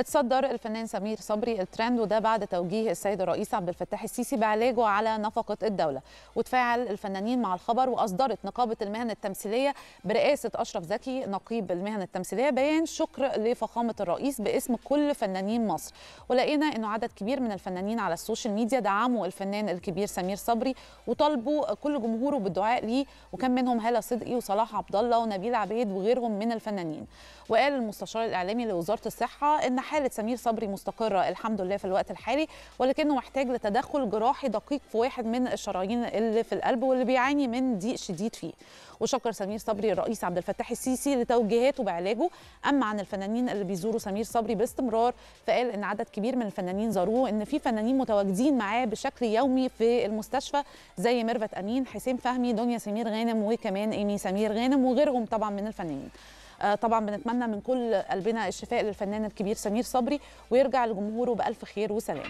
اتصدر الفنان سمير صبري الترند وده بعد توجيه السيد الرئيس عبد الفتاح السيسي بعلاجه على نفقة الدولة وتفاعل الفنانين مع الخبر وأصدرت نقابة المهن التمثيلية برئاسة أشرف زكي نقيب المهن التمثيلية بيان شكر لفخامة الرئيس باسم كل فنانين مصر ولقينا أنه عدد كبير من الفنانين على السوشيال ميديا دعموا الفنان الكبير سمير صبري وطالبوا كل جمهوره بالدعاء ليه وكان منهم هالة صدقي وصلاح عبد الله ونبيل عبيد وغيرهم من الفنانين وقال المستشار الإعلامي لوزارة الصحة أن حاله سمير صبري مستقره الحمد لله في الوقت الحالي ولكنه محتاج لتدخل جراحي دقيق في واحد من الشرايين اللي في القلب واللي بيعاني من ضيق شديد فيه وشكر سمير صبري الرئيس عبد الفتاح السيسي لتوجيهاته بعلاجه اما عن الفنانين اللي بيزوروا سمير صبري باستمرار فقال ان عدد كبير من الفنانين زاروه ان في فنانين متواجدين معاه بشكل يومي في المستشفى زي ميرفت امين حسين فهمي دنيا سمير غانم وكمان ايمي سمير غانم وغيرهم طبعا من الفنانين آه، طبعا بنتمنى من كل قلبنا الشفاء للفنان الكبير سمير صبري ويرجع لجمهوره بألف خير وسلام